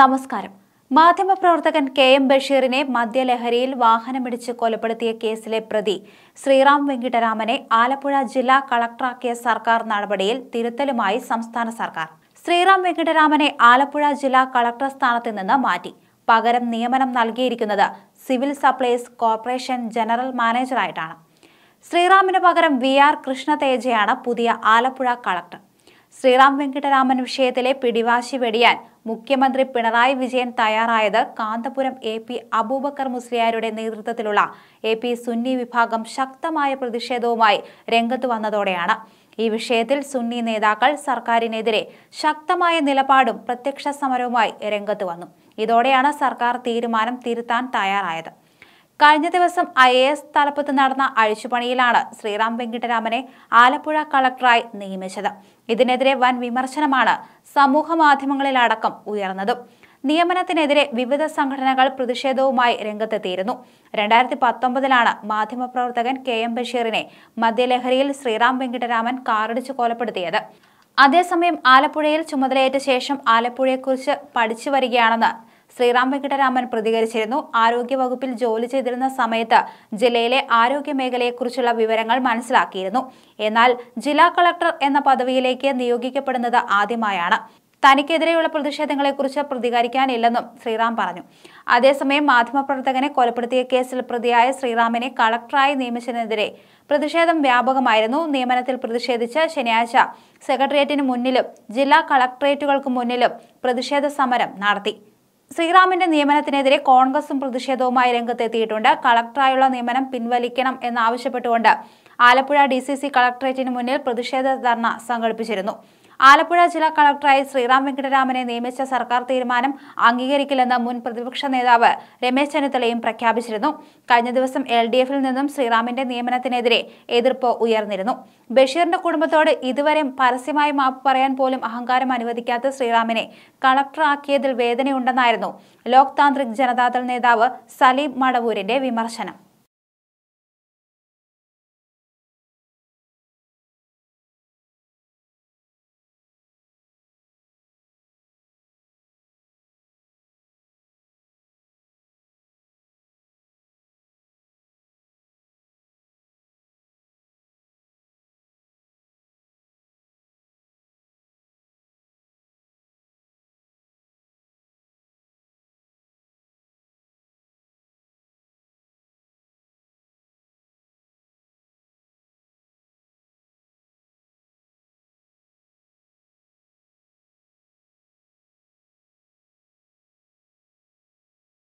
നമസ്കാരം മാധ്യമപ്രവർത്തകൻ K M ബഷീറിനെ മദ്യലഹരിയിൽ വാഹനമിടിച്ച് കൊലപ്പെടുത്തിയ കേസിലെ പ്രതി ശ്രീറാം വെങ്കിട്ടരാമനെ ആലപ്പുഴ ജില്ലാ കളക്ടറാക്കിയ സർക്കാർ നടപടിയിൽ തിരുത്തലുമായി സംസ്ഥാന സർക്കാർ ശ്രീറാം വെങ്കിട്ടരാമനെ ആലപ്പുഴ ജില്ലാ കളക്ടർ സ്ഥാനത്ത് നിന്ന് മാറ്റി പകരം നിയമനം നൽകിയിരിക്കുന്നത് സിവിൽ സപ്ലൈസ് കോർപ്പറേഷൻ ജനറൽ മാനേജറായിട്ടാണ് ശ്രീറാമിന് പകരം വി ആർ കൃഷ്ണതേജയാണ് പുതിയ ആലപ്പുഴ കളക്ടർ ശ്രീറാം വെങ്കിട്ടരാമൻ വിഷയത്തിലെ പിടിവാശി വെടിയാൻ മുഖ്യമന്ത്രി പിണറായി വിജയൻ തയ്യാറായത് കാന്തപുരം എ പി അബൂബക്കർ മുസ്ലിയാരുടെ നേതൃത്വത്തിലുള്ള എ പി സുന്നി വിഭാഗം ശക്തമായ പ്രതിഷേധവുമായി രംഗത്ത് വന്നതോടെയാണ് ഈ വിഷയത്തിൽ സുന്നി നേതാക്കൾ സർക്കാരിനെതിരെ ശക്തമായ നിലപാടും പ്രത്യക്ഷ സമരവുമായി രംഗത്ത് വന്നു ഇതോടെയാണ് സർക്കാർ തീരുമാനം തിരുത്താൻ തയ്യാറായത് കഴിഞ്ഞ ദിവസം ഐ എ എസ് തലപ്പത്ത് നടന്ന അഴിച്ചുപണിയിലാണ് ശ്രീറാം വെങ്കിട്ടരാമനെ ആലപ്പുഴ കളക്ടറായി നിയമിച്ചത് ഇതിനെതിരെ വൻ വിമർശനമാണ് സമൂഹ മാധ്യമങ്ങളിലടക്കം ഉയർന്നതും നിയമനത്തിനെതിരെ വിവിധ സംഘടനകൾ പ്രതിഷേധവുമായി രംഗത്തെത്തിയിരുന്നു രണ്ടായിരത്തി പത്തൊമ്പതിലാണ് മാധ്യമപ്രവർത്തകൻ കെ എം ബഷീറിനെ മദ്യലഹരിയിൽ ശ്രീറാം വെങ്കിട്ടരാമൻ കാറടിച്ചു കൊലപ്പെടുത്തിയത് അതേസമയം ആലപ്പുഴയിൽ ചുമതലയേറ്റ ശേഷം ആലപ്പുഴയെക്കുറിച്ച് പഠിച്ചു വരികയാണെന്ന് ശ്രീറാം വെങ്കട്ടരാമൻ പ്രതികരിച്ചിരുന്നു ആരോഗ്യവകുപ്പിൽ ജോലി ചെയ്തിരുന്ന സമയത്ത് ജില്ലയിലെ ആരോഗ്യ മേഖലയെക്കുറിച്ചുള്ള വിവരങ്ങൾ മനസ്സിലാക്കിയിരുന്നു എന്നാൽ ജില്ലാ കളക്ടർ എന്ന പദവിയിലേക്ക് നിയോഗിക്കപ്പെടുന്നത് ആദ്യമായാണ് തനിക്കെതിരെയുള്ള പ്രതിഷേധങ്ങളെക്കുറിച്ച് പ്രതികരിക്കാനില്ലെന്നും ശ്രീറാം പറഞ്ഞു അതേസമയം മാധ്യമപ്രവർത്തകനെ കൊലപ്പെടുത്തിയ കേസിൽ പ്രതിയായ ശ്രീറാമിനെ കളക്ടറായി നിയമിച്ചതിനെതിരെ പ്രതിഷേധം വ്യാപകമായിരുന്നു നിയമനത്തിൽ പ്രതിഷേധിച്ച് ശനിയാഴ്ച സെക്രട്ടേറിയറ്റിന് മുന്നിലും ജില്ലാ കളക്ടറേറ്റുകൾക്ക് മുന്നിലും പ്രതിഷേധ സമരം നടത്തി ശ്രീറാമിന്റെ നിയമനത്തിനെതിരെ കോൺഗ്രസും പ്രതിഷേധവുമായി രംഗത്തെത്തിയിട്ടുണ്ട് കളക്ടറായുള്ള നിയമനം പിൻവലിക്കണം എന്നാവശ്യപ്പെട്ടുകൊണ്ട് ആലപ്പുഴ ഡി സി സി കളക്ടറേറ്റിന് മുന്നിൽ പ്രതിഷേധ ധർണ സംഘടിപ്പിച്ചിരുന്നു ആലപ്പുഴ ജില്ലാ കളക്ടറായി ശ്രീറാം വെങ്കടരാമനെ നിയമിച്ച സർക്കാർ തീരുമാനം അംഗീകരിക്കില്ലെന്ന് മുൻ പ്രതിപക്ഷ നേതാവ് രമേശ് ചെന്നിത്തലയും പ്രഖ്യാപിച്ചിരുന്നു കഴിഞ്ഞ ദിവസം എൽ ഡി എഫിൽ നിന്നും ശ്രീറാമിന്റെ നിയമനത്തിനെതിരെ എതിർപ്പ് ഉയർന്നിരുന്നു ബഷീറിന്റെ കുടുംബത്തോട് ഇതുവരെ പരസ്യമായി മാപ്പ് പറയാൻ പോലും അഹങ്കാരം അനുവദിക്കാത്ത ശ്രീറാമിനെ കളക്ടറാക്കിയതിൽ വേദനയുണ്ടെന്നായിരുന്നു ലോക് താന്ത്രിക് ജനതാദൾ നേതാവ് സലീം മടവൂരിന്റെ വിമർശനം